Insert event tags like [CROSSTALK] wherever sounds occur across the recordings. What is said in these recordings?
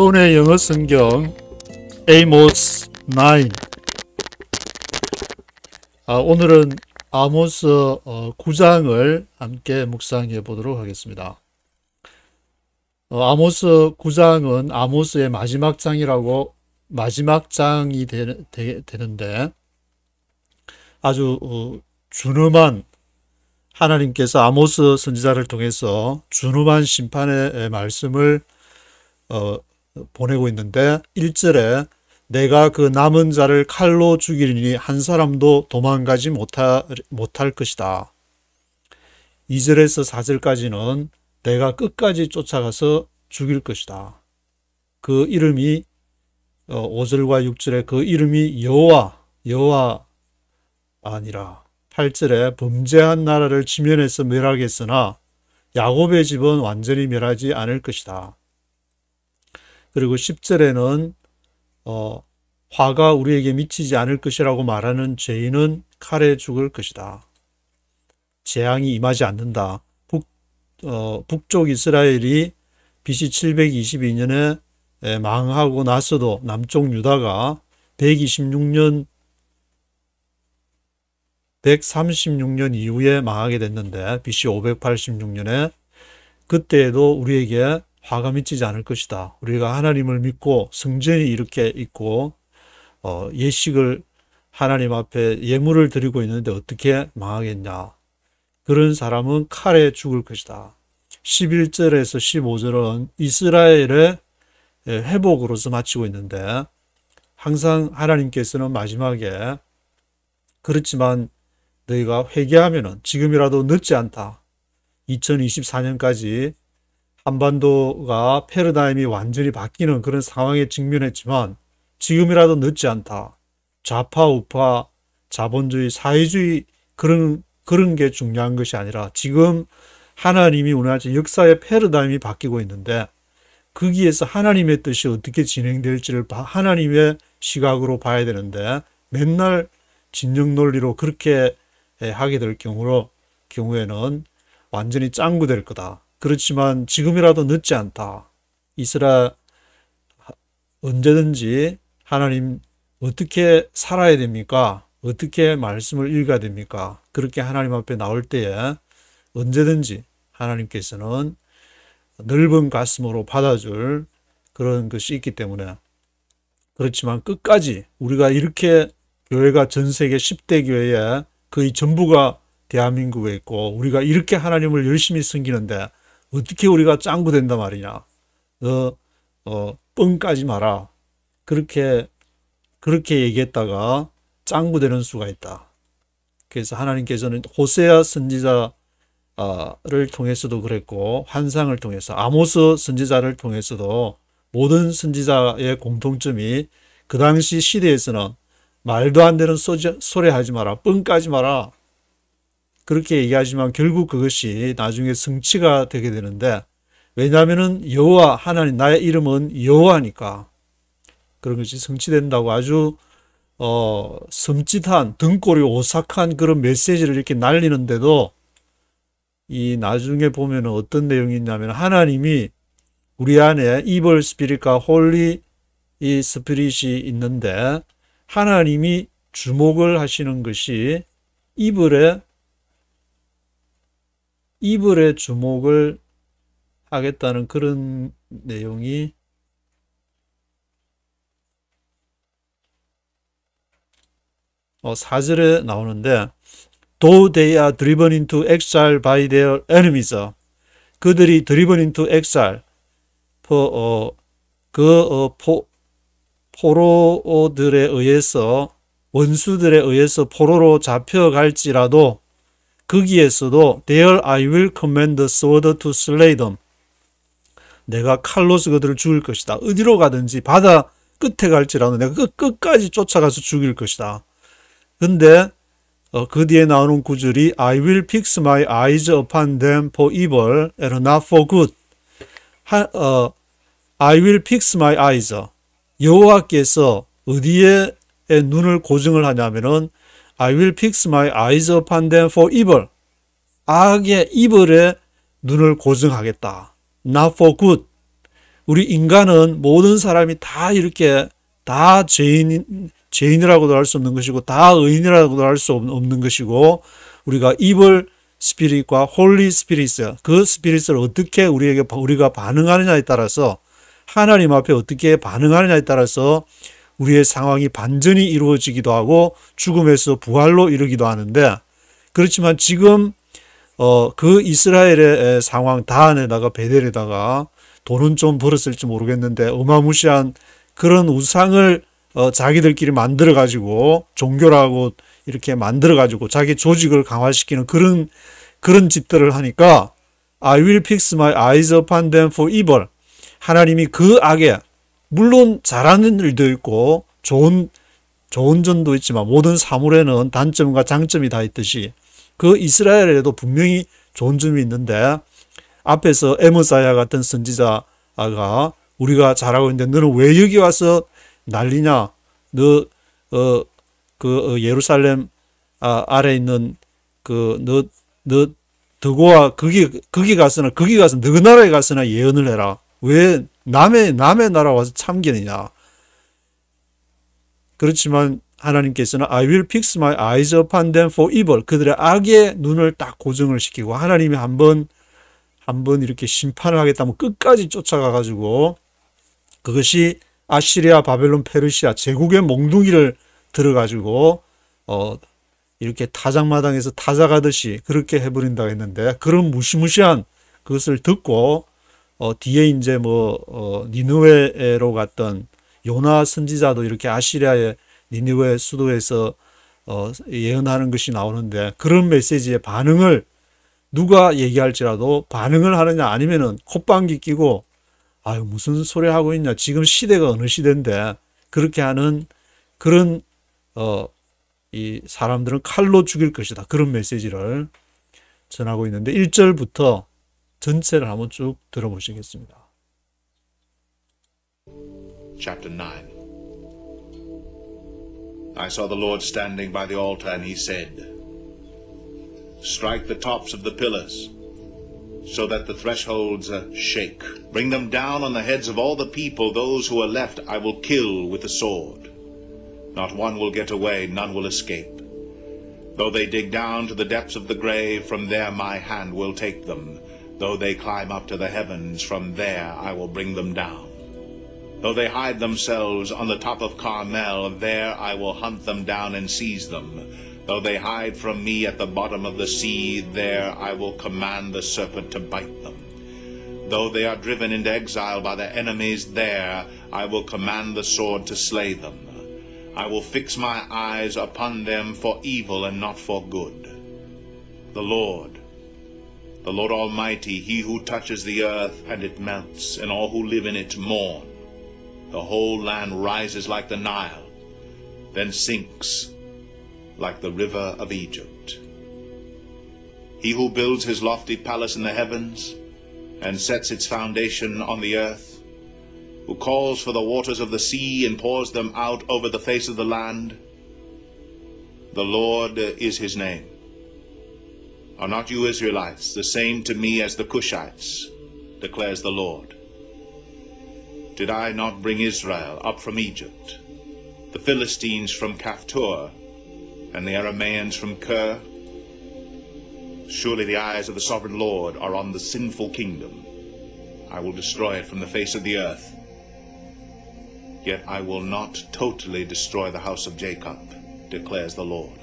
본의 영어 성경 에이모스 9 아, 오늘은 아모스 9장을 어, 함께 묵상해 보도록 하겠습니다. 어, 아모스 9장은 아모스의 마지막 장이라고 마지막 장이 되, 되, 되는데 아주 어, 준엄한 하나님께서 아모스 선지자를 통해서 준엄한 심판의 말씀을 보내고 있는데 1절에 내가 그 남은 자를 칼로 죽이리니 한 사람도 도망가지 못할 것이다. 2절에서 4절까지는 내가 끝까지 쫓아가서 죽일 것이다. 그 이름이 5절과 어, 6절에 그 이름이 여호와 여호와 아니라 8절에 범죄한 나라를 지면에서 멸하겠으나 야곱의 집은 완전히 멸하지 않을 것이다. 그리고 10절에는 어, 화가 우리에게 미치지 않을 것이라고 말하는 죄인은 칼에 죽을 것이다. 재앙이 임하지 않는다. 북, 어, 북쪽 이스라엘이 BC 722년에 망하고 나서도 남쪽 유다가 126년 136년 이후에 망하게 됐는데 BC 586년에 그때에도 우리에게 화가 미치지 않을 것이다. 우리가 하나님을 믿고 성전이 이렇게 있고 어, 예식을 하나님 앞에 예물을 드리고 있는데 어떻게 망하겠냐. 그런 사람은 칼에 죽을 것이다. 11절에서 15절은 이스라엘의 예, 회복으로서 마치고 있는데 항상 하나님께서는 마지막에 그렇지만 너희가 회개하면 지금이라도 늦지 않다. 2024년까지 한반도가 패러다임이 완전히 바뀌는 그런 상황에 직면했지만 지금이라도 늦지 않다. 좌파 우파 자본주의 사회주의 그런 그런 게 중요한 것이 아니라 지금 하나님이 운하신 역사의 패러다임이 바뀌고 있는데 거기에서 하나님의 뜻이 어떻게 진행될지를 하나님의 시각으로 봐야 되는데 맨날 진영 논리로 그렇게 예, 하게 될 경우로 경우에는 완전히 짱구될 거다. 그렇지만 지금이라도 늦지 않다. 이스라 언제든지 하나님 어떻게 살아야 됩니까? 어떻게 말씀을 읽어야 됩니까? 그렇게 하나님 앞에 나올 때에 언제든지 하나님께서는 넓은 가슴으로 받아줄 그런 것이 있기 때문에 그렇지만 끝까지 우리가 이렇게 교회가 전 세계 10대 교회에 거의 전부가 대한민국에 있고 우리가 이렇게 하나님을 열심히 섬기는데 어떻게 우리가 짱구 된단 말이냐. 너, 어, 어 뻥 까지 마라. 그렇게, 그렇게 얘기했다가 짱구 되는 수가 있다. 그래서 하나님께서는 호세아 선지자를 통해서도 그랬고 환상을 통해서 아모스 선지자를 통해서도 모든 선지자의 공통점이 그 당시 시대에서는 말도 안 되는 소리 하지 마라 뻥까지 마라 그렇게 얘기하지만 결국 그것이 나중에 성취가 되게 되는데 왜냐하면은 여호와 하나님 나의 이름은 여호와니까 그런 것이 성취된다고 아주 어 섬찟한 등골이 오싹한 그런 메시지를 이렇게 날리는데도 이 나중에 보면 어떤 내용이 있냐면 하나님이 우리 안에 이벌 스피릿과 홀리 이 스피릿이 있는데 하나님이 주목을 하시는 것이 이불의 이불에 주목을 하겠다는 그런 내용이 어, 4절에 나오는데 Though they are driven into exile by their enemies 그들이 driven into exile 포, 어, 그 어, 포, 포로들에 의해서 원수들에 의해서 포로로 잡혀갈지라도 거기에서도 There I will command the sword to slay them. 내가 칼로서 그들을 죽일 것이다. 어디로 가든지 바다 끝에 갈지라도 내가 끝, 끝까지 쫓아가서 죽일 것이다. 근데 어, 그 뒤에 나오는 구절이 I will fix my eyes upon them for evil and not for good. 하, 어, I will fix my eyes. 여호와께서 어디에 눈을 고정을 하냐면은 I will fix my eyes upon them for evil. 악의 이벌에 눈을 고정하겠다. Not for good. 우리 인간은 모든 사람이 다 이렇게 다 죄인, 죄인이라고도 할 수 없는 것이고 다 의인이라고도 할 수 없는 것이고 우리가 이벌 스피릿과 홀리 스피릿, 그 스피릿을 어떻게 우리에게 우리가 반응하느냐에 따라서 하나님 앞에 어떻게 반응하느냐에 따라서 우리의 상황이 반전이 이루어지기도 하고 죽음에서 부활로 이르기도 하는데 그렇지만 지금 어, 그 이스라엘의 상황 다 안에다가 베델에다가 돈은 좀 벌었을지 모르겠는데 어마무시한 그런 우상을 어, 자기들끼리 만들어 가지고 종교라고 이렇게 만들어 가지고 자기 조직을 강화시키는 그런 그런 짓들을 하니까 I will fix my eyes upon them for evil 하나님이 그 악에 물론 잘하는 일도 있고 좋은 좋은 점도 있지만 모든 사물에는 단점과 장점이 다 있듯이 그 이스라엘에도 분명히 좋은 점이 있는데 앞에서 에머사야 같은 선지자가 우리가 잘하고 있는데 너는 왜 여기 와서 난리냐 너어그 어, 예루살렘 아, 아래 있는 그 너너 더고와 거기 거기 가서나 거기 가서 너 나라에 가서나 예언을 해라 왜 남의 남의 나라 와서 참기느냐? 그렇지만 하나님께서는 I will fix my eyes upon them for evil. 그들의 악의 눈을 딱 고정을 시키고 하나님이 한번 한번 이렇게 심판을 하겠다면 끝까지 쫓아가 가지고 그것이 아시리아, 바벨론, 페르시아 제국의 몽둥이를 들어 가지고 어 이렇게 타작마당에서 타작하듯이 그렇게 해버린다고 했는데 그런 무시무시한 그것을 듣고 어, 뒤에 이제 뭐 어, 니누웨로 갔던 요나 선지자도 이렇게 아시리아의 니누웨 수도에서 어, 예언하는 것이 나오는데 그런 메시지의 반응을 누가 얘기할지라도 반응을 하느냐 아니면은 콧방귀 끼고 아유 무슨 소리 하고 있냐 지금 시대가 어느 시대인데 그렇게 하는 그런 어 이 사람들은 칼로 죽일 것이다 그런 메시지를 전하고 있는데 1절부터 전체를 한번 쭉 들어보시겠습니다. Chapter 9 I saw the Lord standing by the altar, and he said, Strike the tops of the pillars, so that the thresholds uh, shake. Bring them down on the heads of all the people. Those who are left I will kill with the sword. Not one will get away, none will escape. Though they dig down to the depths of the grave, from there my hand will take them. Though they climb up to the heavens, from there I will bring them down. Though they hide themselves on the top of Carmel, there I will hunt them down and seize them. Though they hide from me at the bottom of the sea, there I will command the serpent to bite them. Though they are driven into exile by their enemies, there I will command the sword to slay them. I will fix my eyes upon them for evil and not for good. The Lord the Lord Almighty, he who touches the earth, and it melts, and all who live in it mourn. The whole land rises like the Nile, then sinks like the river of Egypt. He who builds his lofty palace in the heavens, and sets its foundation on the earth, who calls for the waters of the sea and pours them out over the face of the land, the Lord is his name are not you Israelites the same to me as the Cushites, declares the Lord? Did I not bring Israel up from Egypt, the Philistines from Kaphtor, and the Arameans from Ker? Surely the eyes of the sovereign Lord are on the sinful kingdom. I will destroy it from the face of the earth. Yet I will not totally destroy the house of Jacob, declares the Lord.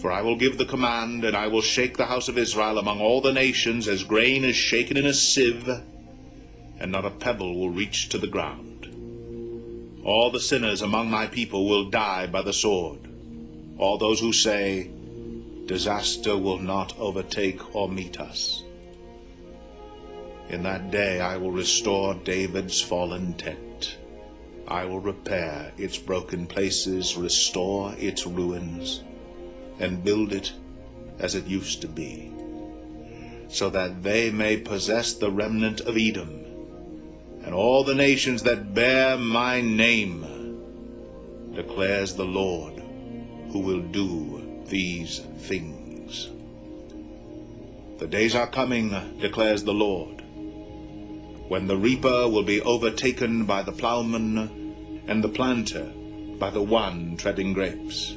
For I will give the command, and I will shake the house of Israel among all the nations, as grain is shaken in a sieve, and not a pebble will reach to the ground. All the sinners among my people will die by the sword. All those who say, Disaster will not overtake or meet us. In that day I will restore David's fallen tent. I will repair its broken places, restore its ruins, and build it as it used to be, so that they may possess the remnant of Edom and all the nations that bear my name, declares the Lord, who will do these things. The days are coming, declares the Lord, when the reaper will be overtaken by the plowman and the planter by the one treading grapes.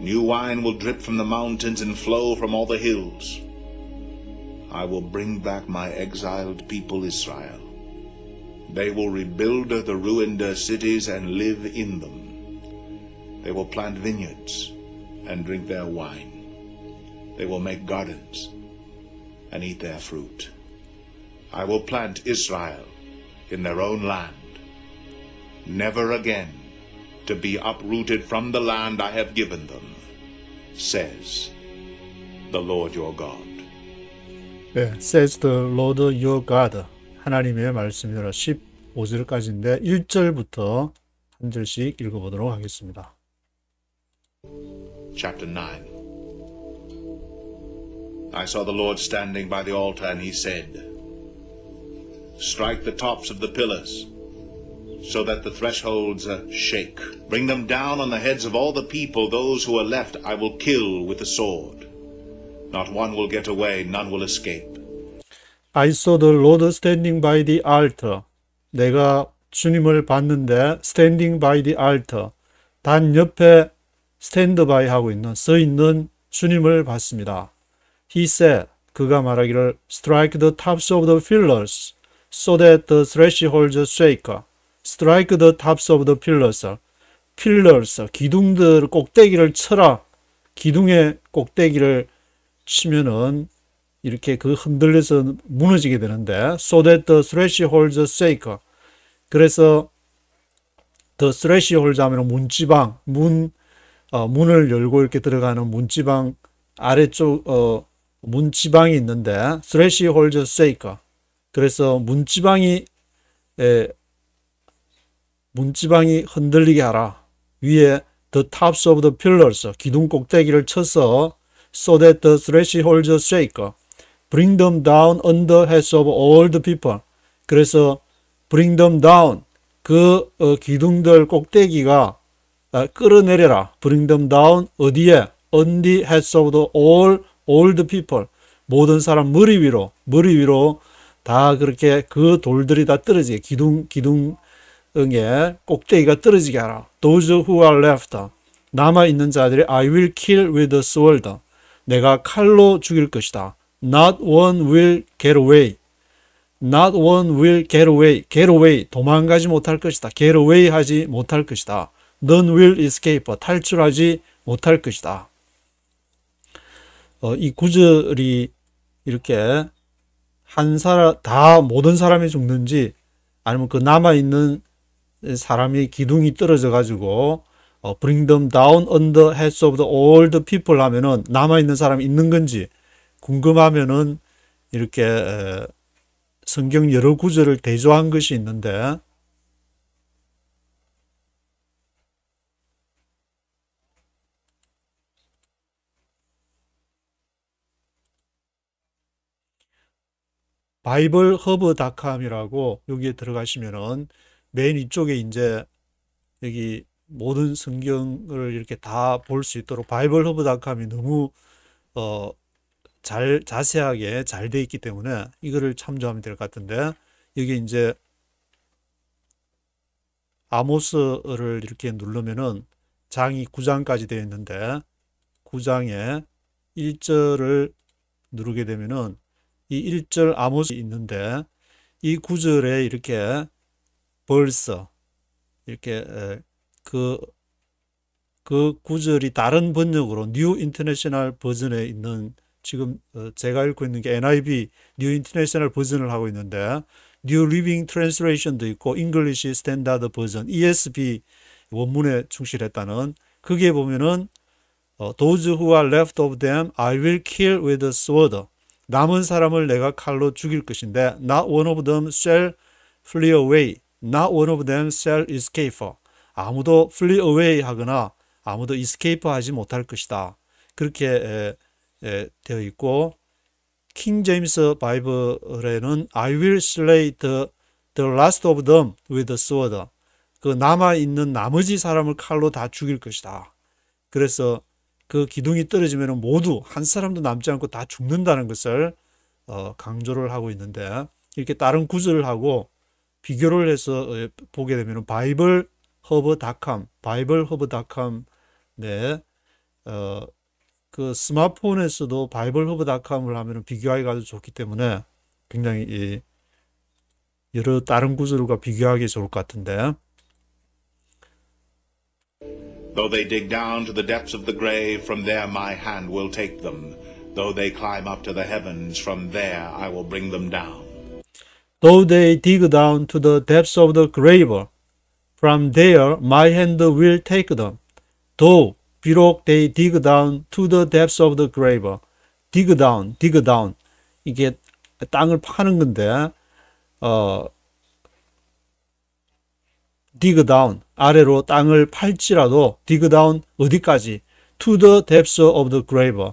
New wine will drip from the mountains and flow from all the hills. I will bring back my exiled people Israel. They will rebuild the ruined cities and live in them. They will plant vineyards and drink their wine. They will make gardens and eat their fruit. I will plant Israel in their own land. Never again to be uprooted from the land I have given them, says the Lord your God. 네, says the Lord your God. 하나님의 말씀이라 15절까지인데 1절부터 한 절씩 읽어보도록 하겠습니다. Chapter 9 I saw the Lord standing by the altar and he said, Strike the tops of the pillars so that the thresholds uh, shake. Bring them down on the heads of all the people. Those who are left I will kill with the sword. Not one will get away, none will escape. I saw the Lord standing by the altar. 내가 주님을 봤는데 standing by the altar. 단 옆에 stand by 하고 있는 서 있는 주님을 봤습니다. He said, 그가 말하기를 strike the tops of the pillars so that the thresholds shake. strike the tops of the pillars. pillars, 기둥들 꼭대기를 쳐라. 기둥의 꼭대기를 치면은 이렇게 그 흔들려서 무너지게 되는데 so that the thresholds shake. 그래서 the threshold 하면 문지방, 문 어, 문을 열고 이렇게 들어가는 문지방 아래쪽 어, 문지방이 있는데 threshold shake. 그래서 문지방이 에, 문지방이 흔들리게 하라. 위에 the tops of the pillars, 기둥 꼭대기를 쳐서 so that the thresholds shake. Bring them down on the heads of all the people. 그래서 bring them down, 그 기둥들 꼭대기가 끌어내려라. bring them down, 어디에? on the heads of the all, all the people. 모든 사람 머리 위로, 머리 위로 다 그렇게 그 돌들이 다 떨어지게 기둥, 기둥, 응에 꼭대기가 떨어지게 하라. Those who are left. 남아있는 자들이 I will kill with the sword. 내가 칼로 죽일 것이다. Not one will get away. Not one will get away. Get away. 도망가지 못할 것이다. Get away 하지 못할 것이다. None will escape. 탈출하지 못할 것이다. 어, 이 구절이 이렇게 한 사람, 다 모든 사람이 죽는지 아니면 그 남아있는 사람이 기둥이 떨어져 가지고 어, bring them down on the heads of the old people 하면은 남아있는 사람이 있는 건지 궁금하면은 이렇게 에, 성경 여러 구절을 대조한 것이 있는데 바이블 허브 닷컴이라고 여기에 들어가시면은 맨 위쪽에 이제 여기 모든 성경을 이렇게 다 볼 수 있도록 바이블 허브닷컴이 너무 어, 잘 자세하게 잘 되어 있기 때문에 이거를 참조하면 될 것 같은데 여기 이제 아모스를 이렇게 누르면은 장이 9장까지 되어 있는데 9장에 1절을 누르게 되면은 이 1절 아모스 있는데 이구절에 이렇게 벌써 이렇게 그그 그 구절이 다른 번역으로 뉴 인터내셔널 버전에 있는 지금 어, 제가 읽고 있는 게 NIV 뉴 인터내셔널 버전을 하고 있는데 뉴 리빙 트랜스레이션도 있고 잉글리시 스탠다드 버전 ESV 원문에 충실했다는 그게 보면은 어, Those who are left of them I will kill with a sword. 남은 사람을 내가 칼로 죽일 것인데 Not one of them shall flee away. Not one of them shall escape. 아무도 flee away 하거나 아무도 escape 하지 못할 것이다. 그렇게 에, 에, 되어 있고 킹 제임스 바이블에는 I will slay the, the last of them with the sword. 그 남아있는 나머지 사람을 칼로 다 죽일 것이다. 그래서 그 기둥이 떨어지면 모두 한 사람도 남지 않고 다 죽는다는 것을 어, 강조를 하고 있는데 이렇게 다른 구절하고 비교를 해서 보게 되면 바이블 허브닷컴, 바이블 허브닷컴 네, 어, 그 스마트폰에서도 바이블 허브닷컴을 하면 비교하기가 아주 좋기 때문에 굉장히 이 여러 다른 구조들과 비교하기 좋을 것 같은데. Though they dig down to the depths of the grave, from there my hand will take them. Though they climb up to the heavens, from there I will bring them down. Though they dig down to the depths of the grave, from there my hand will take them. Though 비록 they dig down to the depths of the grave. dig down, dig down. 이게 땅을 파는 건데, 어, dig down. 아래로 땅을 팔지라도 dig down 어디까지? to the depths of the grave.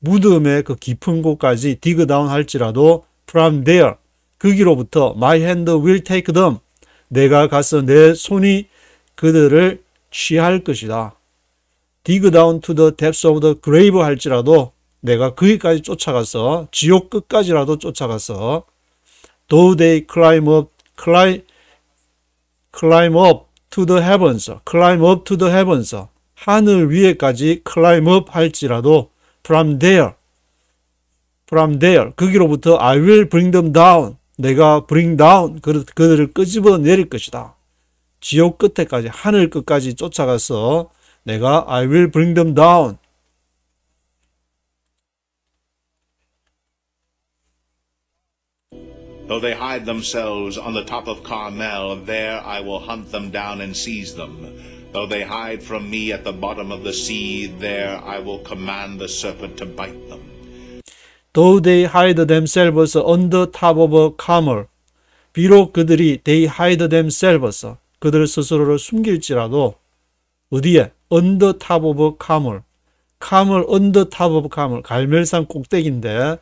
무덤의 그 깊은 곳까지 dig down 할지라도 from there. 그기로부터 My hand will take them. 내가 가서 내 손이 그들을 취할 것이다. Dig down to the depths of the grave 할지라도 내가 그기까지 쫓아가서 지옥 끝까지라도 쫓아가서 Though they climb up, climb, climb up to the heavens, climb up to the heavens. 하늘 위에까지 climb up 할지라도 from there, from there, 거기로부터 I will bring them down. 내가 bring down 그들을 끄집어 내릴 것이다. 지옥 끝에까지 하늘 끝까지 쫓아가서 내가 I will bring them down. Though they hide themselves on the top of Carmel, there I will hunt them down and seize them. Though they hide from me at the bottom of the sea, there I will command the serpent to bite them. Though they hide themselves on the top of a camel. 비록 그들이 they hide themselves. 그들 스스로를 숨길지라도 어디에? on the top of a camel. 카물 언더 탑업 카물 갈멜산 꼭대기인데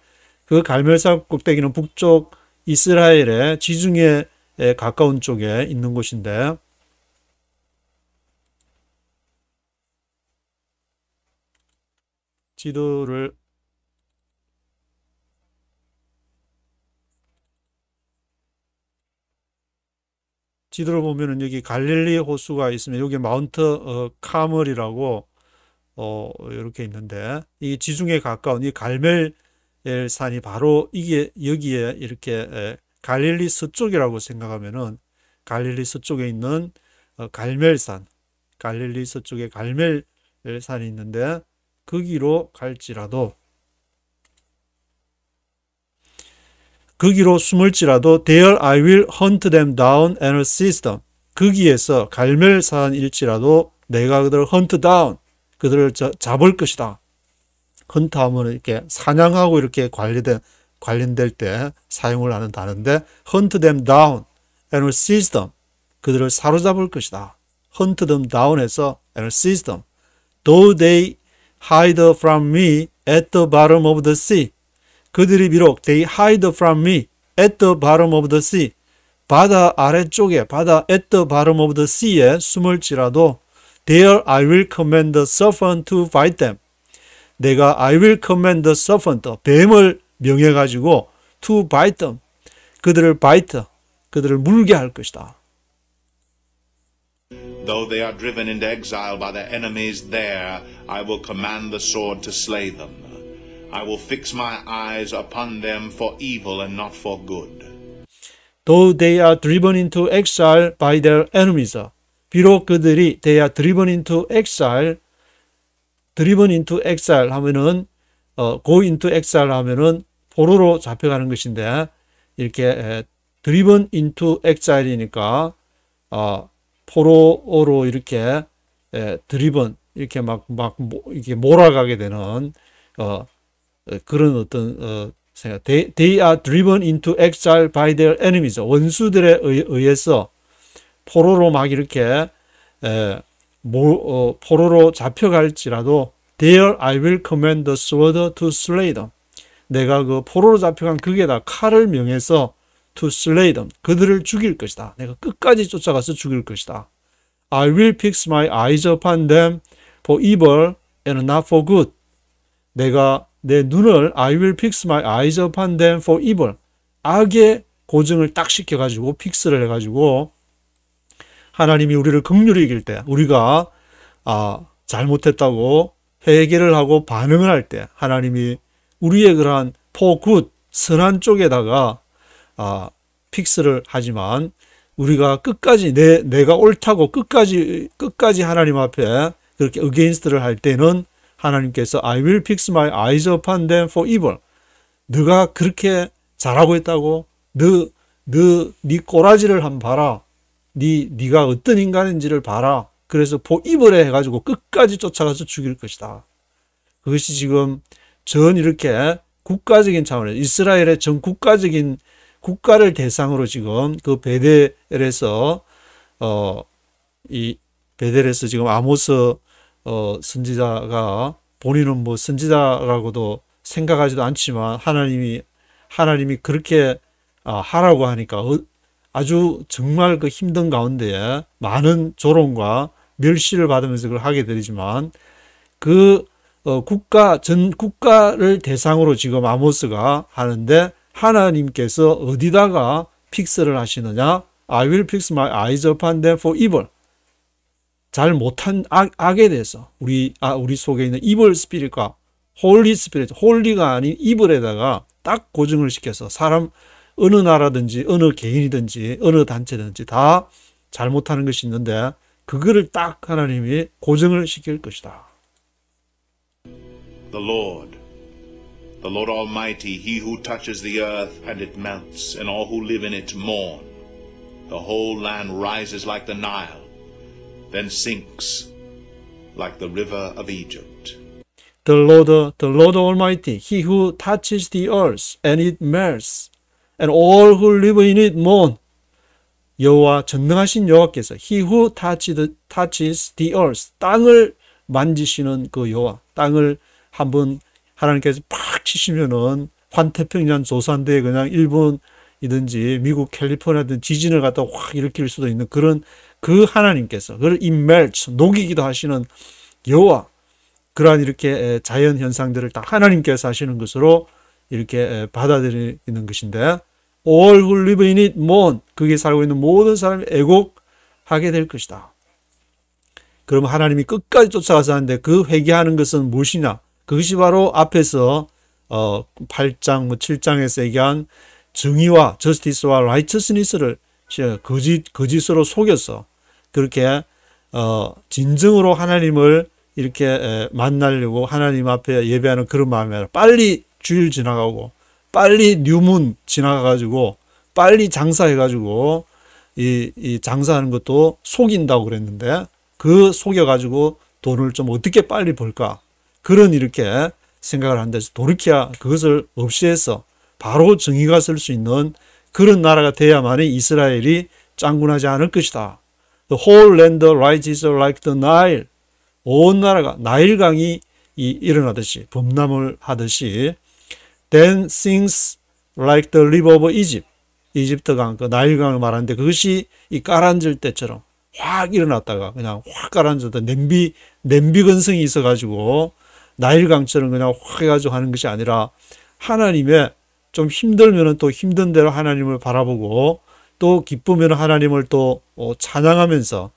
그 갈멜산 꼭대기는 북쪽 이스라엘의 지중해 가까운 쪽에 있는 곳인데 지도를 지도를 보면은 여기 갈릴리 호수가 있으면 여기 마운트 어, 카멀이라고 어, 이렇게 있는데 이 지중해 가까운 이 갈멜산이 바로 이게 여기에 이렇게 갈릴리 서쪽이라고 생각하면은 갈릴리 서쪽에 있는 어, 갈멜산 갈릴리 서쪽에 갈멜산이 있는데 거기로 갈지라도 거기로 숨을지라도 There I will hunt them down and assist them. 거기에서 갈멜산일지라도 내가 그들을 hunt down, 그들을 저, 잡을 것이다. 헌트 하면 이렇게 사냥하고 이렇게 관리된, 관련될 때 사용을 하는 단어인데 hunt them down and assist them. 그들을 사로잡을 것이다. hunt them down에서 and assist them. Though they hide from me at the bottom of the sea. 그들이 비록 they hide from me at the bottom of the sea 바다 아래쪽에 바다 at the bottom of the sea에 숨을지라도 there I will command the serpent to fight them 내가 I will command the serpent 뱀을 명해 가지고 to bite them 그들을 bite 그들을 물게 할 것이다. Though they are driven into exile by their enemies there, I will command the sword to slay them. I will fix my eyes upon them for evil and not for good. Though they are driven into exile by their enemies. 비록 그들이 they are driven into exile driven into exile 하면은 어, go into exile 하면은 포로로 잡혀가는 것인데 이렇게 에, driven into exile이니까 어, 포로로 이렇게 에, driven 이렇게 막 막 이렇게 몰아가게 되는 어, 그런 어떤 어, 생각. They, they are driven into exile by their enemies. 원수들에 의해서 포로로 막 이렇게 에, 모, 어, 포로로 잡혀갈지라도 There I will command the sword to slay them. 내가 그 포로로 잡혀간 그게다 칼을 명해서 to slay them. 그들을 죽일 것이다. 내가 끝까지 쫓아가서 죽일 것이다. I will fix my eyes upon them for evil and not for good. 내가 내 눈을 I will fix my eyes upon them for evil. 악의 고증을 딱 시켜가지고 픽스를 해가지고 하나님이 우리를 극률이 이길 때 우리가 아, 잘못했다고 회개를 하고 반응을 할 때 하나님이 우리의 그러한 포굿 선한 쪽에다가 아, 픽스를 하지만 우리가 끝까지 내 내가 옳다고 끝까지 끝까지 하나님 앞에 그렇게 어게인스트를 할 때는 하나님께서 I will fix my eyes upon them for evil. 네가 그렇게 잘하고 있다고 너, 너, 네 꼬라지를 한 봐라. 네, 네가 어떤 인간인지를 봐라. 그래서 포 evil 해가지고 끝까지 쫓아가서 죽일 것이다. 그것이 지금 전 이렇게 국가적인 차원에서 이스라엘의 전 국가적인 국가를 대상으로 지금 그 베델에서 어 이 베델에서 지금 아모스 어, 선지자가 본인은 뭐 선지자라고도 생각하지도 않지만 하나님이 하나님이 그렇게 아, 하라고 하니까 어, 아주 정말 그 힘든 가운데에 많은 조롱과 멸시를 받으면서 그걸 하게 되지만 그 어, 국가 전 국가를 대상으로 지금 아모스가 하는데 하나님께서 어디다가 픽스를 하시느냐 I will fix my eyes upon them for evil 잘 못한 악, 악에 대해서 우리 아 우리 속에 있는 이블 스피릿과 홀리 스피릿, 홀리가 아닌 이블에다가 딱 고정을 시켜서 사람 어느 나라든지 어느 개인이든지 어느 단체든지 다 잘못하는 것이 있는데 그거를 딱 하나님이 고정을 시킬 것이다. The Lord, the Lord Almighty, He who touches the earth and it melts, and all who live in it mourn. The whole land rises like the Nile. then sinks like the river of Egypt. The Lord, the Lord Almighty, he who touches the earth and it melts, and all who live in it mourn. 여호와 전능하신 여호와께서 he who touches the earth 땅을 만지시는 그 여호와 땅을 한번 하나님께서 팍 치시면은 환태평양 조산대에 그냥 일본이든지 미국 캘리포니아든 지진을 갖다 확 일으킬 수도 있는 그런 그 하나님께서 그를 i 멸 m 녹이기도 하시는 여호와 그러한 이렇게 자연 현상들을 다 하나님께서 하시는 것으로 이렇게 받아들이는 것인데 all who live in it mourn 그게 살고 있는 모든 사람이 애곡하게 될 것이다. 그럼 하나님이 끝까지 쫓아가서 하는데 그 회개하는 것은 무엇이냐? 그것이 바로 앞에서 8장 어, 7장에서 뭐 얘기한 정의와 저스티스와 라이처스니스를 거짓 거짓으로 속여서 그렇게 어 진정으로 하나님을 이렇게 만나려고 하나님 앞에 예배하는 그런 마음이 아니라 빨리 주일 지나가고 빨리 뉴문 지나가가지고 빨리 장사해가지고 이, 이 장사하는 것도 속인다고 그랬는데 그 속여가지고 돈을 좀 어떻게 빨리 벌까 그런 이렇게 생각을 하는데 도르키아 그것을 없이해서 바로 정의가 쓸 수 있는 그런 나라가 되야만이 이스라엘이 짱군하지 않을 것이다. The whole land rises like the Nile. 온 나라가 나일강이 이 일어나듯이 범람을 하듯이 then sings like the river of Egypt. 이집트 강, 그 나일강을 말하는데 그것이 이 가라앉을 때처럼 확 일어났다가 그냥 확 가라앉았다. 냄비, 냄비 근성이 있어가지고 나일강처럼 그냥 확 해가지고 하는 것이 아니라 하나님의 좀 힘들면은 또 힘든 대로 하나님을 바라보고 또 기쁨에는 하나님을 또 어, 찬양하면서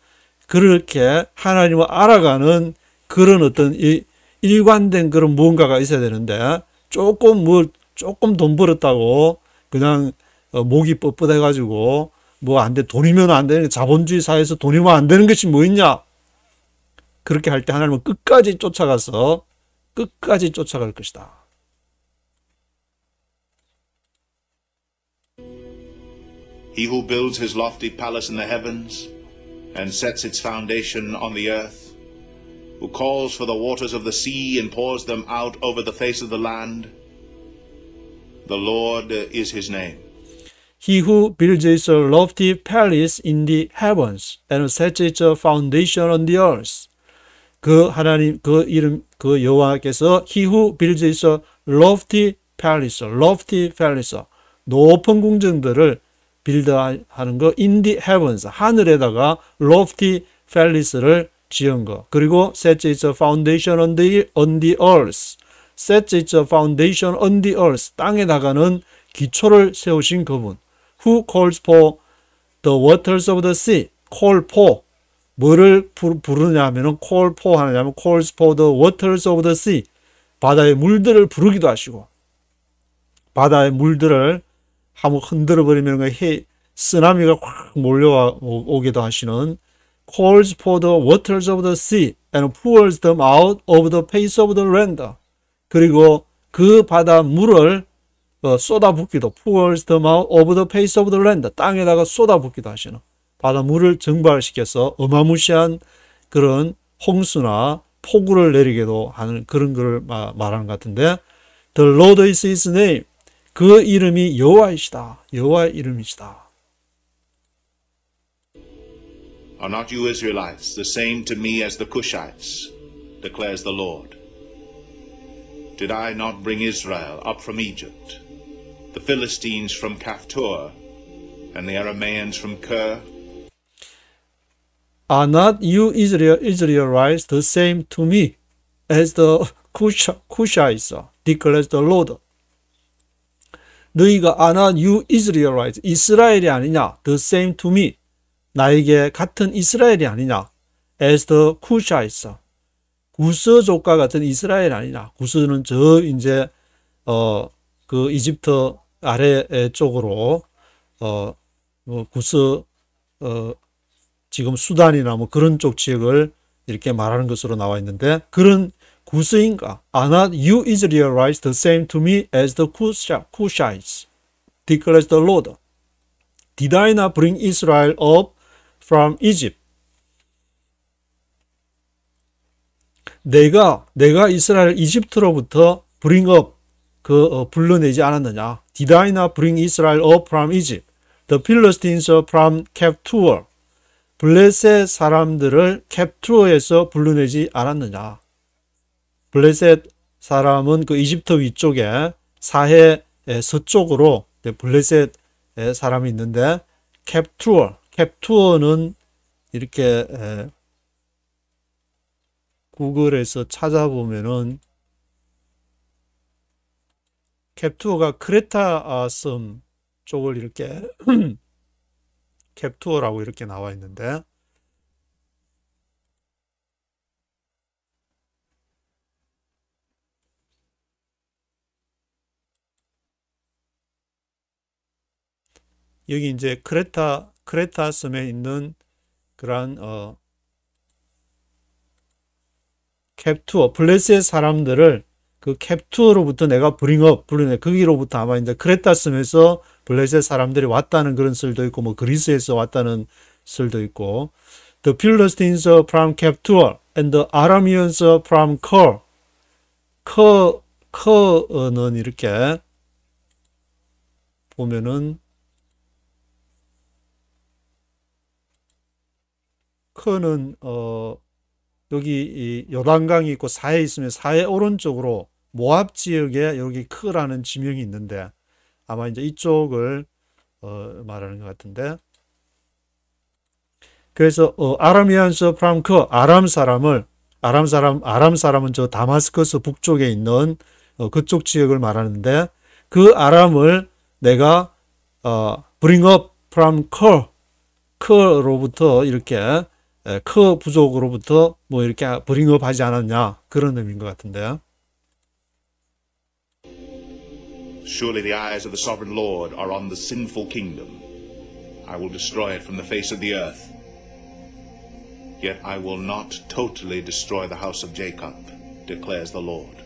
그렇게 하나님을 알아가는 그런 어떤 이 일관된 그런 무언가가 있어야 되는데 조금 뭐 조금 돈 벌었다고 그냥 어, 목이 뻣뻣해 가지고 뭐 안 돼 돈이면 안 되는 자본주의 사회에서 돈이면 안 되는 것이 뭐 있냐 그렇게 할 때 하나님은 끝까지 쫓아가서 끝까지 쫓아갈 것이다. He who builds his lofty palace in the heavens and sets its foundation on the earth, who calls for the waters of the sea and pours them out over the face of the land, the Lord is his name. He who builds his lofty palace in the heavens and sets its foundation on the earth. 그 하나님 그 이름 그 여호와께서 he who builds his lofty palace, lofty palace, 높은 궁정들을 빌드하는 거, in the heavens, 하늘에다가 lofty palace를 지은 거. 그리고 set its foundation on the, on the earth. set its foundation on the earth. 땅에다가는 기초를 세우신 그분. Who calls for the waters of the sea? call for. 뭐를 부르냐 하면은 call for 하느냐면 calls for the waters of the sea. 바다의 물들을 부르기도 하시고 바다의 물들을 한번 흔들어버리면 해, 쓰나미가 확 몰려오기도 하시는 calls for the waters of the sea and pours them out of the face of the land. 그리고 그 바다 물을 쏟아붓기도 pours them out of the face of the land. 땅에다가 쏟아붓기도 하시는 바다 물을 증발시켜서 어마무시한 그런 홍수나 폭우를 내리게도 하는 그런 글을 말하는 것 같은데 The Lord is his name. 그 이름이 여호와이시다. 여호와의 이름이시다. Are not you Israelites the same to me as the Cushites? declares the Lord. Did I not bring Israel up from Egypt, the Philistines from Kaphtor, and the Aramaeans from Ker? Are not you Israel, Israelites the same to me as the Cush, Cushites, declares the Lord? 너희가 아나 유이 u i s r 이스라엘이 아니냐 the same to me 나에게 같은 이스라엘이 아니냐 as the Cushites 구스족과 같은 이스라엘 아니냐 구스는 저 이제 어그 이집트 아래 쪽으로 어뭐 구스 어 지금 수단이나 뭐 그런 쪽 지역을 이렇게 말하는 것으로 나와 있는데 그런 구스인가? Are not you Israelites the same to me as the Cushites? declares the Lord. Did I not bring Israel up from Egypt? 내가 내가 이스라엘 이집트로부터 bring up 그 어, 불러내지 않았느냐? Did I not bring Israel up from Egypt? The Philistines from Capture. 블레셋 사람들을 캡투어에서 불러내지 않았느냐? 블레셋 사람은 그 이집트 위쪽에 사해 서쪽으로 블레셋 사람이 있는데 캡투어, 캡투어는 이렇게 구글에서 찾아보면은 캡투어가 크레타 섬 쪽을 이렇게 [CLEARS THROAT] 캡투어라고 이렇게 나와 있는데 여기 이제 크레타 크레타 섬에 있는 그러한 어 캡투어 블레스의 사람들을 그 캡투어로부터 내가 브링업 불러내 거기로부터 그 아마 이제 크레타 섬에서 블레스의 사람들이 왔다는 그런 설도 있고 뭐 그리스에서 왔다는 설도 있고 The Philistines from Captua and the Arameans from Cur 커, 커는 이렇게 보면은 크는 어 여기 요단강이 있고 사해 있으면 사해 오른쪽으로 모압 지역에 여기 크라는 지명이 있는데 아마 이제 이쪽을 어 말하는 것 같은데 그래서 어 아람이안서 프람크 아람 사람을 아람 사람 아람 사람은 저 다마스커스 북쪽에 있는 어 그쪽 지역을 말하는데 그 아람을 내가 어 bring up 로부터 이렇게 크 부족으로부터 뭐 이렇게 버링업 하지 않았냐 그런 의미인 것 같은데요. Surely the eyes of the sovereign Lord are on the sinful kingdom. I will destroy it from the face of the earth. Yet I will not totally destroy the house of Jacob, declares the Lord.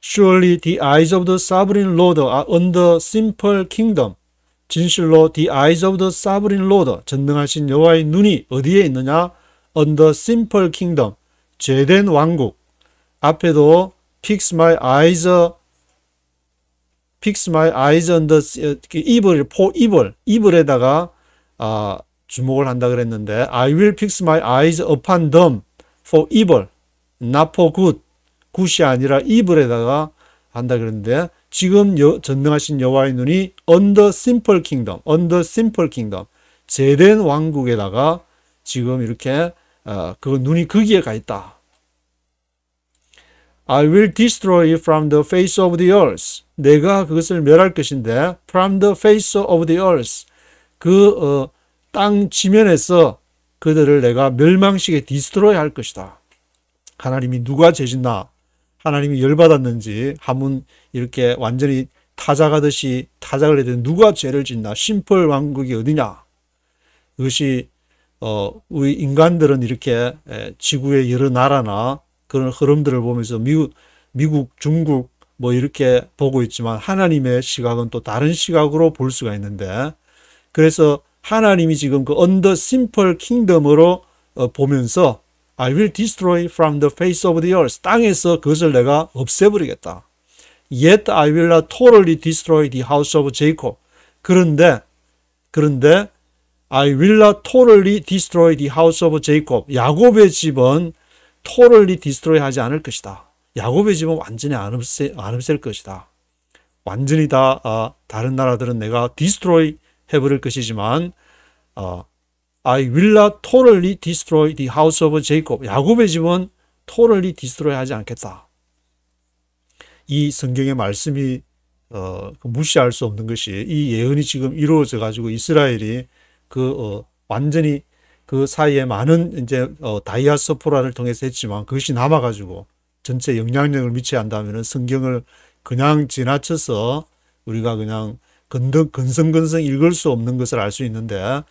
Surely the eyes of the sovereign Lord are on the sinful kingdom. 진실로 the eyes of the sovereign Lord 전능하신 여호와의 눈이 어디에 있느냐? on the simple kingdom 죄된 왕국 앞에도 fix my eyes fix my eyes on the evil for evil evil에다가 아, 주목을 한다 그랬는데 I will fix my eyes upon them for evil not for good 굿이 아니라 evil에다가 한다 그랬는데 지금 여, 전능하신 여호와의 눈이 언더 심플 킹덤, 언더 심플 킹덤, 제된 왕국에다가 지금 이렇게 어, 그 눈이 거기에 그 가 있다. I will destroy from the face of the earth. 내가 그것을 멸할 것인데 from the face of the earth. 그땅 어, 지면에서 그들을 내가 멸망시에 디스트로이 할 것이다. 하나님이 누가 죄짓나 하나님이 열받았는지 한문 이렇게 완전히 타작하듯이 타작을 해야 되는 누가 죄를 짓나? 심플 왕국이 어디냐? 그것이 어, 우리 인간들은 이렇게 지구의 여러 나라나 그런 흐름들을 보면서 미국, 미국, 중국 뭐 이렇게 보고 있지만 하나님의 시각은 또 다른 시각으로 볼 수가 있는데 그래서 하나님이 지금 그 언더 심플 킹덤으로 어, 보면서 I will destroy from the face of the earth 땅에서 그것을 내가 없애버리겠다. Yet I will not totally destroy the house of Jacob. 그런데 그런데 I will not totally destroy the house of Jacob. 야곱의 집은 totally destroy 하지 않을 것이다. 야곱의 집은 완전히 안, 없애, 안 없앨 것이다. 완전히 다 어, 다른 나라들은 내가 destroy 해버릴 것이지만 아, I will not totally destroy the house of Jacob. 야곱의 집은 totally destroy 하지 않겠다. 이 성경의 말씀이 어, 그 무시할 수 없는 것이 이 예언이 지금 이루어져 가지고 이스라엘이 그 어, 완전히 그 사이에 많은 이제 어, 다이아스포라를 통해서 했지만 그것이 남아 가지고 전체 영향력을 미치야 한다면은 성경을 그냥 지나쳐서 우리가 그냥 근덕 근성근성 읽을 수 없는 것을 알 수 있는데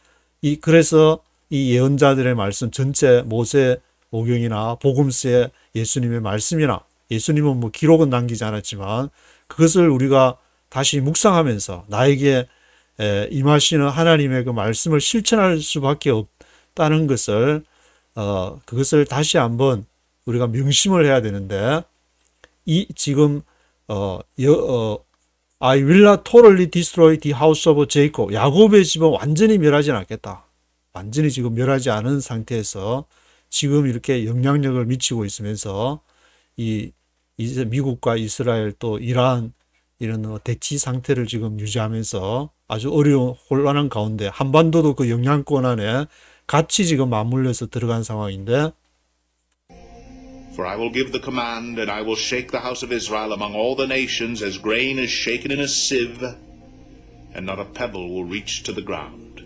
이 그래서 이 예언자들의 말씀 전체 모세 오경이나 복음서의 예수님의 말씀이나 예수님은 뭐 기록은 남기지 않았지만 그것을 우리가 다시 묵상하면서 나에게 임하시는 하나님의 그 말씀을 실천할 수밖에 없다는 것을 어, 그것을 다시 한번 우리가 명심을 해야 되는데 이 지금 어, 여, 어, I will not totally destroy the house of Jacob. 야곱의 집은 완전히 멸하진 않겠다. 완전히 지금 멸하지 않은 상태에서 지금 이렇게 영향력을 미치고 있으면서 이 이제 미국과 이스라엘 또 이란 이런 대치 상태를 지금 유지하면서 아주 어려운 혼란한 가운데 한반도도 그 영향권 안에 같이 지금 맞물려서 들어간 상황인데 For I will give the command, and I will shake the house of Israel among all the nations as grain is shaken in a sieve, and not a pebble will reach to the ground.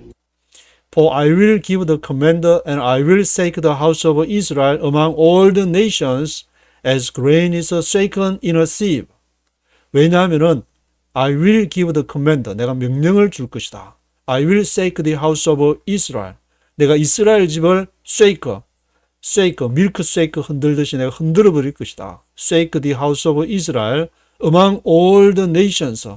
For I will give the command, and I will shake the house of Israel among all the nations, as grain is shaken in a sieve. 왜냐하면은 I will give the command. 내가 명령을 줄 것이다. I will shake the house of Israel. 내가 이스라엘 집을 shake, shake, 밀크 shake 흔들듯이 내가 흔들어 버릴 것이다. Shake the house of Israel among all the nations.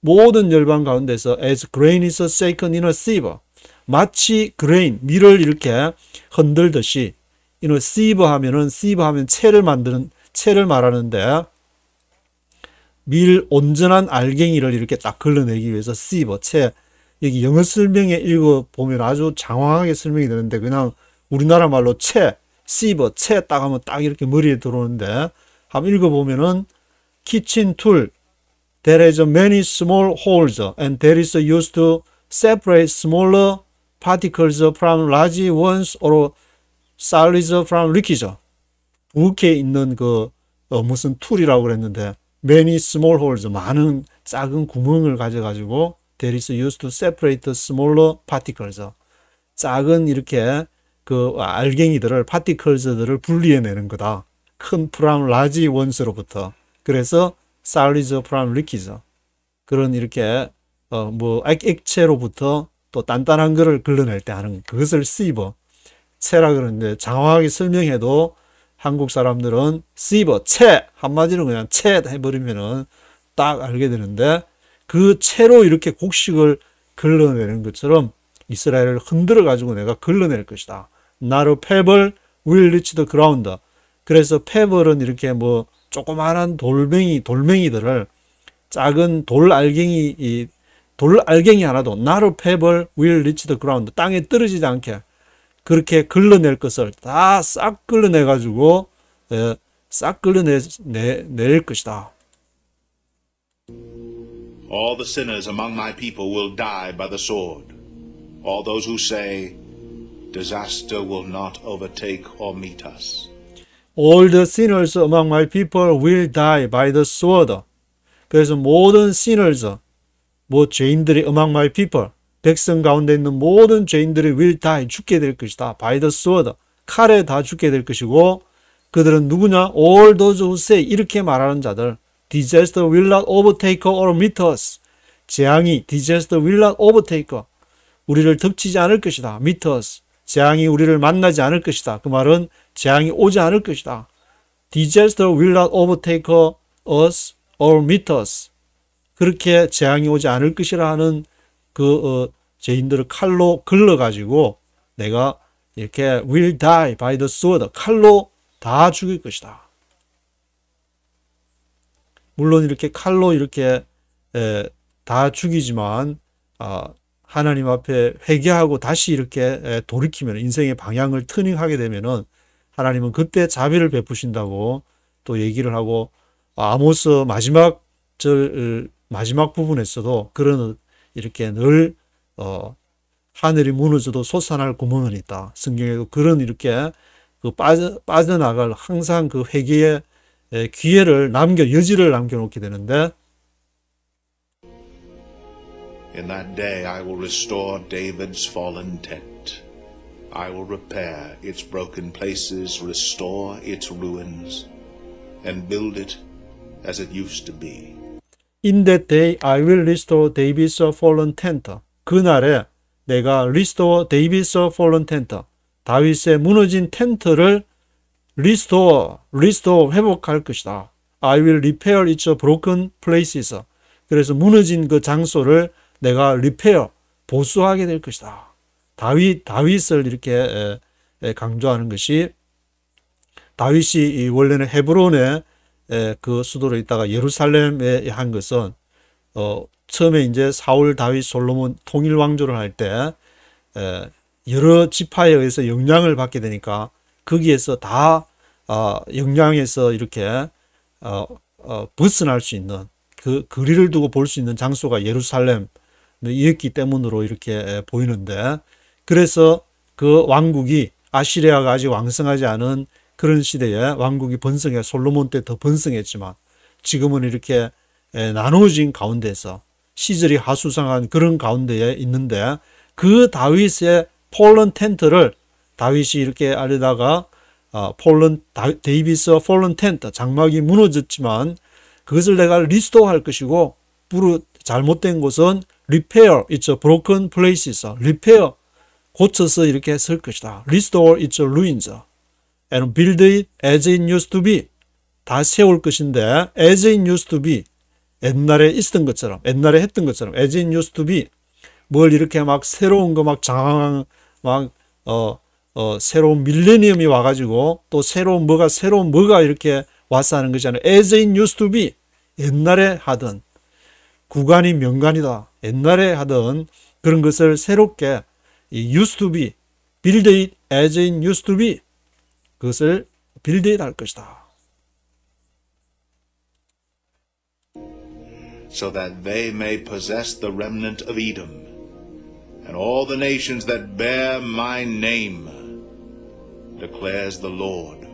모든 열방 가운데서 as grain is shaken in a sieve. 마치 grain, 밀을 이렇게 흔들듯이 이놈 sieve 하면은 sieve 하면 채를 만드는 채를 말하는데 밀 온전한 알갱이를 이렇게 딱 걸러내기 위해서 sieve 채 여기 영어 설명에 읽어 보면 아주 장황하게 설명이 되는데 그냥 우리나라 말로 채 sieve 채딱 하면 딱 이렇게 머리에 들어오는데 한번 읽어 보면은 kitchen tool There is many small holes and there is used to separate smaller particles from large ones or 살리저 프랑 리키저 북에 있는 그 어, 무슨 툴이라고 그랬는데 many small holes 많은 작은 구멍을 가져 가지고 there is used to separate smaller particles 작은 이렇게 그 알갱이들을 파티클즈들을 분리해내는 거다 큰 프람 라지 원스로부터 그래서 살리저 프람 리키저 그런 이렇게 어 뭐 액체로부터 또 단단한 거를 걸러낼 때 하는 그것을 시버 채라 그러는데 장황하게 설명해도 한국 사람들은 씨버 채 한마디로 그냥 채 해버리면은 딱 알게 되는데 그 채로 이렇게 곡식을 걸러내는 것처럼 이스라엘을 흔들어 가지고 내가 걸러낼 것이다. 나로 페벌 will reach the ground. 그래서 페벌은 이렇게 뭐 조그마한 돌멩이 돌멩이들을 작은 돌 알갱이 돌 알갱이 하나도 나로 페벌 will reach the ground 땅에 떨어지지 않게 그렇게 걸러낼 것을 다싹 걸러내 가지고 예, 싹 걸러낼 것이다. All the sinners among my people will die by the sword. All those who say disaster will not overtake or meet us. All the sinners among my people will die by the sword. 그래서 모든 sinners, 뭐 죄인들이 among my people, 백성 가운데 있는 모든 죄인들이 will die, 죽게 될 것이다. by the sword, 칼에 다 죽게 될 것이고 그들은 누구냐? all those who say 이렇게 말하는 자들 disaster will not overtake or meet us. 재앙이 disaster will not overtake. 우리를 덮치지 않을 것이다. meet us. 재앙이 우리를 만나지 않을 것이다. 그 말은 재앙이 오지 않을 것이다. disaster will not overtake us or meet us. 그렇게 재앙이 오지 않을 것이라 하는 그 어, 죄인들을 칼로 걸러가지고 내가 이렇게 will die by the sword 칼로 다 죽일 것이다. 물론 이렇게 칼로 이렇게 에, 다 죽이지만 아, 하나님 앞에 회개하고 다시 이렇게 에, 돌이키면 인생의 방향을 트닝하게 되면은 하나님은 그때 자비를 베푸신다고 또 얘기를 하고 아, 아모스 마지막 절 마지막 부분에서도 그런 이렇게 늘 어, 하늘이 무너져도 솟아날 구멍은 있다. 성경에도 그런 이렇게 그 빠져, 빠져나갈 항상 그 회개의 기회를 남겨 여지를 남겨놓게 되는데 In that day I will restore David's fallen tent. I will repair its broken places, restore its ruins, and build it as it used to be. In that day I will restore David's fallen tent. 그날에 내가 restore David's fallen tent. 다윗의 무너진 텐트를 restore, restore 회복할 것이다. I will repair its broken places. 그래서 무너진 그 장소를 내가 repair, 보수하게 될 것이다. 다윗, 다윗을 이렇게 강조하는 것이 다윗이 원래는 헤브론에 예, 그 수도로 있다가 예루살렘에 한 것은 어, 처음에 이제 사울, 다윗, 솔로몬 통일 왕조를 할때 예, 여러 지파에 의해서 영향을 받게 되니까 거기에서 다 어, 아, 영향에서 이렇게 어, 어, 벗어날 수 있는 그 거리를 두고 볼 수 있는 장소가 예루살렘이었기 뭐, 때문으로 이렇게 예, 보이는데 그래서 그 왕국이 아시리아가 아직 왕성하지 않은 그런 시대에 왕국이 번성해 솔로몬 때 더 번성했지만 지금은 이렇게 나누어진 가운데서 시절이 하수상한 그런 가운데에 있는데 그 다윗의 폴런 텐트를 다윗이 이렇게 아래다가 어, 폴런 데이비스 폴런 텐트 장막이 무너졌지만 그것을 내가 리스토어할 것이고 부르 잘못된 곳은 리페어 있죠 브로큰 플레이스 있어 리페어 고쳐서 이렇게 쓸 것이다 리스토어 있죠 루인즈 and build it as it used to be. 다 세울 것인데 as it used to be 옛날에 있던 었 것처럼 옛날에 했던 것처럼 as it used to be 뭘 이렇게 막 새로운 거 막 장황 막어 어, 새로운 밀레니엄이 와가지고 또 새로운 뭐가 새로운 뭐가 이렇게 와서 하는 것이 아니라 as it used to be 옛날에 하던 구간이 명간이다 옛날에 하던 그런 것을 새롭게 이 used to be build it as it used to be 그것을 빌드에 달 것이다. So that they may possess the remnant of Edom and all the nations that bear my name, declares the Lord,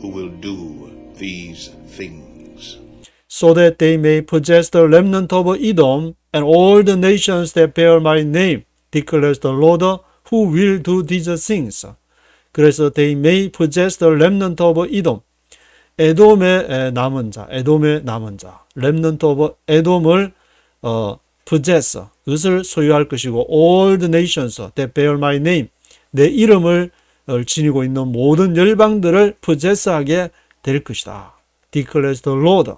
who will do these things. So that they may possess the remnant of Edom and all the nations that bear my name, declares the Lord, who will do these things. 그래서 they may possess the remnant of Edom. 에돔의 남은 자, 에돔의 남은 자, remnant of 에돔을 어, possess, 그것을 소유할 것이고 all the nations that bear my name, 내 이름을 지니고 있는 모든 열방들을 possess하게 될 것이다. declares the Lord.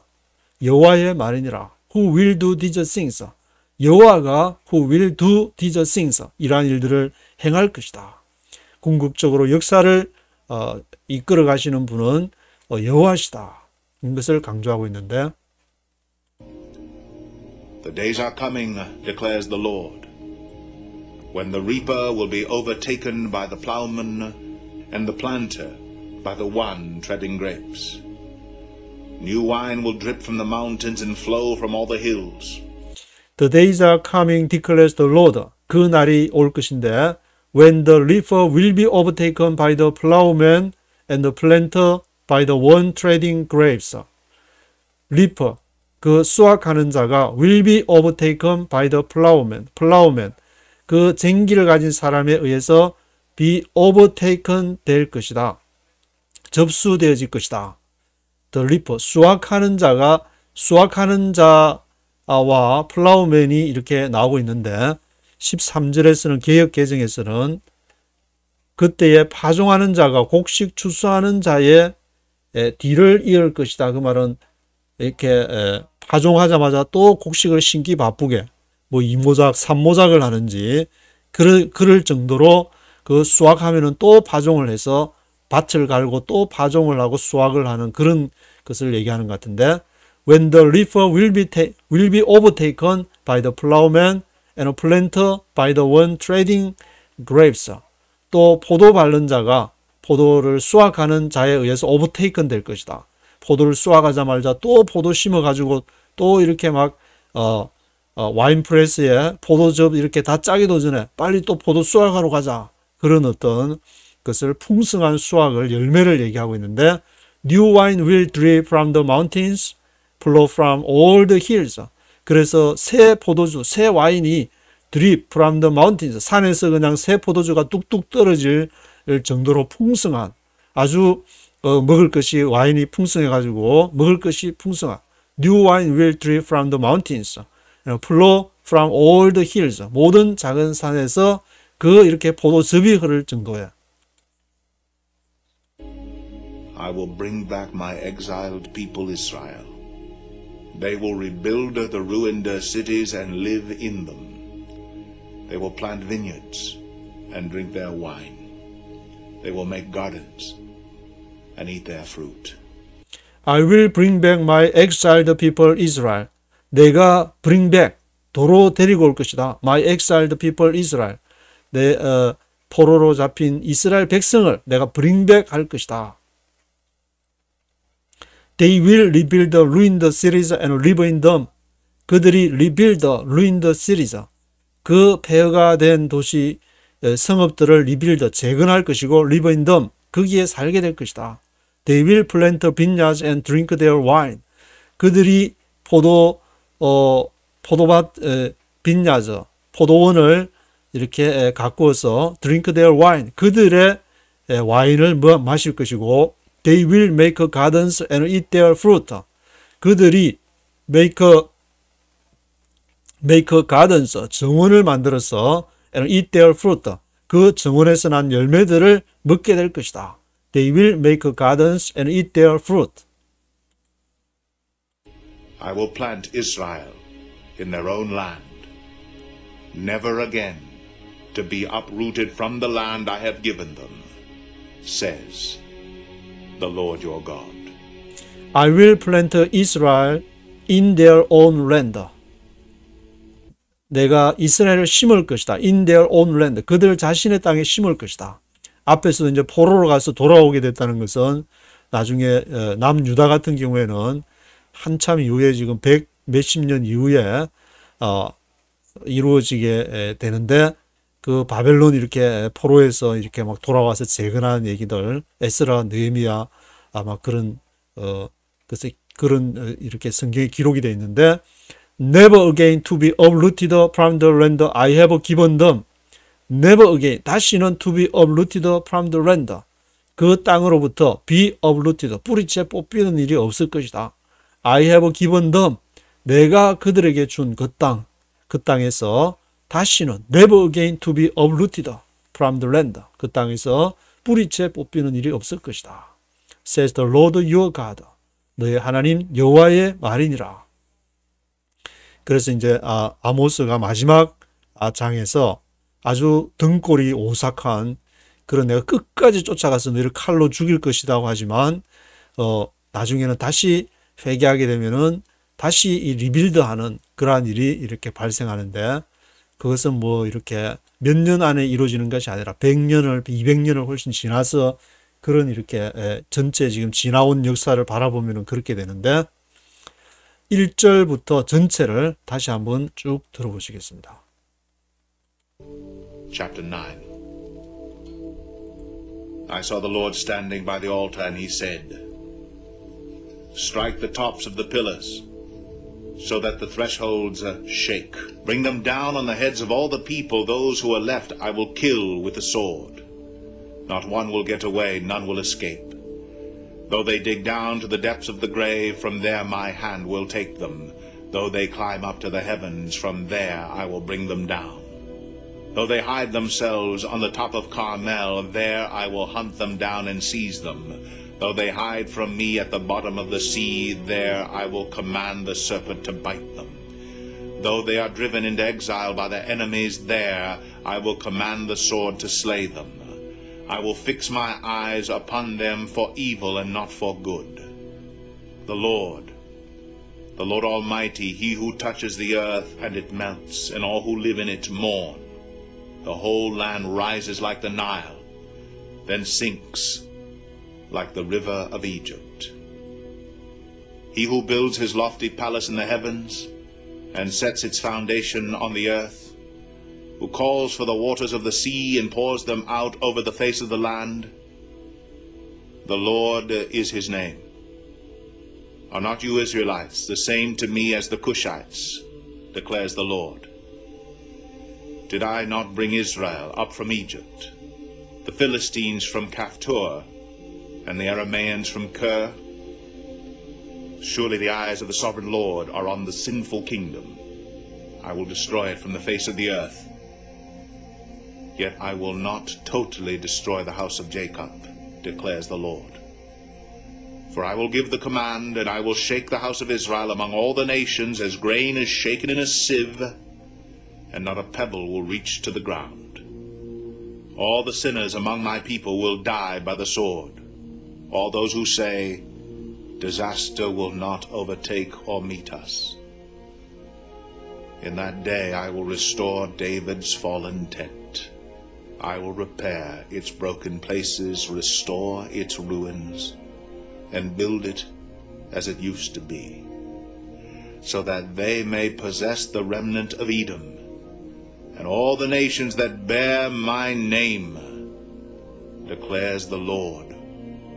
여호와의 말이니라. Who will do these things? 여호와가 who will do these things? 이러한 일들을 행할 것이다. 궁극적으로 역사를 어, 이끌어 가시는 분은 어, 여호와시다. 이것을 강조하고 있는데 The days are coming, declares the Lord, when the reaper will be overtaken by the plowman and the planter by the one treading grapes. New wine will drip from the mountains and flow from all the hills. The days are coming, declares the Lord. 그 날이 올 것인데 when the reaper will be overtaken by the plowman and the planter by the one treading grapes. reaper, 그 수확하는 자가 will be overtaken by the plowman, plowman, 그 쟁기를 가진 사람에 의해서 be overtaken 될 것이다. 접수되어질 것이다. the reaper, 수확하는 자가 수확하는 자와 플라우맨이 이렇게 나오고 있는데 13절에서는 개혁 개정에서는 그때에 파종하는 자가 곡식 추수하는 자의 뒤를 이을 것이다. 그 말은 이렇게 파종하자마자 또 곡식을 심기 바쁘게 뭐 이모작, 삼모작을 하는지 그럴, 그럴 정도로 그 수확하면은 또 파종을 해서 밭을 갈고 또 파종을 하고 수확을 하는 그런 것을 얘기하는 것 같은데 When the reaper will be, ta- will be overtaken by the plowman and a planter by the one trading grapes. 또 포도 밟는 자가 포도를 수확하는 자에 의해서 오버테이큰 될 것이다. 포도를 수확하자마자 또 포도 심어가지고 또 이렇게 막 어, 어, 와인 프레스에 포도즙 이렇게 다 짜기도 전에 빨리 또 포도 수확하러 가자. 그런 어떤 것을 풍성한 수확을 열매를 얘기하고 있는데 New wine will drip from the mountains, flow from all the hills. 그래서 새 포도주, 새 와인이 드립 프람 더 마운틴 산에서 그냥 새 포도주가 뚝뚝 떨어질 정도로 풍성한 아주 어, 먹을 것이 와인이 풍성해 가지고 먹을 것이 풍성한 new wine will drip from the mountains flow from all the hills 모든 작은 산에서 그 이렇게 포도즙이 흐를 정도야. I will bring back my exiled people Israel. They will rebuild the ruined cities and live in them. They will plant vineyards and drink their wine. They will make gardens and eat their fruit. I will bring back my exiled people Israel. 내가 bring back 도로 데리고 올 것이다. My exiled people Israel. 내 어, 포로로 잡힌 이스라엘 백성을 내가 bring back 할 것이다. They will rebuild, the ruin the cities and live in them. 그들이 rebuild, ruin the cities. 그 폐허가 된 도시 성읍들을 리빌드 재건할 것이고 live in them. 거기에 살게 될 것이다. They will plant vineyards and drink their wine. 그들이 포도 어 포도밭 에, 빈야즈 포도원을 이렇게 가꾸어서 drink their wine 그들의 와인을 마실 것이고 They will make gardens and eat their fruit. 그들이 make make gardens 정원을 만들어서 and eat their fruit 그 정원에서 난 열매들을 먹게 될 것이다. They will make gardens and eat their fruit. I will plant Israel in their own land, never again to be uprooted from the land I have given them, says the Lord your God. I will plant Israel in their own land. 내가 이스라엘을 심을 것이다. in their own land. 그들 자신의 땅에 심을 것이다. 앞에서 이제 포로로 가서 돌아오게 됐다는 것은 나중에 어, 남유다 같은 경우에는 한참 이후에 지금 백 몇십 년 이후에 어, 이루어지게 되는데 그 바벨론 이렇게 포로에서 이렇게 막 돌아와서 재건한 얘기들 에스라 느헤미야 아마 그런 어 그래서 그런 이렇게 성경에 기록이 돼 있는데 never again to be uprooted from the land I have given them never again 다시는 to be uprooted from the land 그 땅으로부터 be uprooted 뿌리째 뽑히는 일이 없을 것이다 I have given them 내가 그들에게 준 그 땅 그 땅에서 다시는 never again to be uprooted from the land. 그 땅에서 뿌리채 뽑히는 일이 없을 것이다. says the Lord your God. 너의 하나님 여호와의 말이니라. 그래서 이제 아, 모스가 마지막 아, 장에서 아주 등골이 오싹한 그런 내가 끝까지 쫓아가서 너를 칼로 죽일 것이라고 하지만 어, 나중에는 다시 회개하게 되면은 다시 이 리빌드하는 그러한 일이 이렇게 발생하는데 그것은 뭐 이렇게 몇 년 안에 이루어지는 것이 아니라 100년을 200년을 훨씬 지나서 그런 이렇게 전체 지금 지나온 역사를 바라보면 그렇게 되는데 1절부터 전체를 다시 한번 쭉 들어보시겠습니다. Chapter 9 I saw the Lord standing by the altar and he said Strike the tops of the pillars so that the thresholds uh, shake. Bring them down on the heads of all the people, those who are left I will kill with the sword. Not one will get away, none will escape. Though they dig down to the depths of the grave, from there my hand will take them. Though they climb up to the heavens, from there I will bring them down. Though they hide themselves on the top of Carmel, there I will hunt them down and seize them. Though they hide from me at the bottom of the sea, there I will command the serpent to bite them. Though they are driven into exile by their enemies, there I will command the sword to slay them. I will fix my eyes upon them for evil and not for good. The Lord, the Lord Almighty, he who touches the earth and it melts, and all who live in it mourn. The whole land rises like the Nile, then sinks like the river of Egypt. He who builds his lofty palace in the heavens and sets its foundation on the earth, who calls for the waters of the sea and pours them out over the face of the land, the Lord is his name. Are not you Israelites the same to me as the Cushites, declares the Lord. Did I not bring Israel up from Egypt, the Philistines from Kaphtor, and the Aramaeans from Ker? Surely the eyes of the sovereign Lord are on the sinful kingdom. I will destroy it from the face of the earth. Yet I will not totally destroy the house of Jacob, declares the Lord. For I will give the command, and I will shake the house of Israel among all the nations as grain is shaken in a sieve, and not a pebble will reach to the ground. All the sinners among my people will die by the sword all those who say, disaster will not overtake or meet us. In that day I will restore David's fallen tent. I will repair its broken places, restore its ruins, and build it as it used to be, so that they may possess the remnant of Edom, and all the nations that bear my name, declares the Lord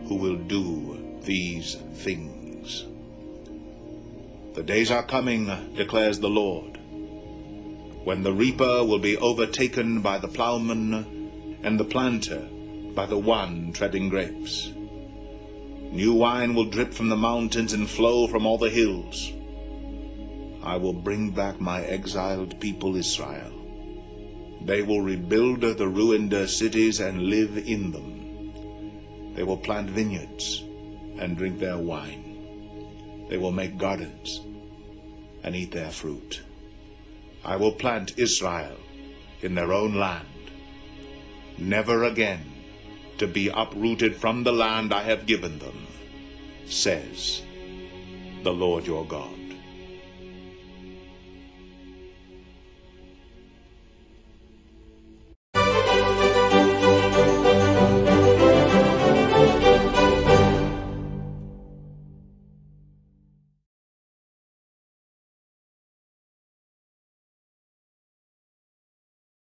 who will do these things. The days are coming, declares the Lord, when the reaper will be overtaken by the ploughman and the planter by the one treading grapes. New wine will drip from the mountains and flow from all the hills. I will bring back my exiled people Israel. They will rebuild the ruined cities and live in them. They will plant vineyards and drink their wine. They will make gardens and eat their fruit. I will plant Israel in their own land, never again to be uprooted from the land I have given them, says the Lord your God.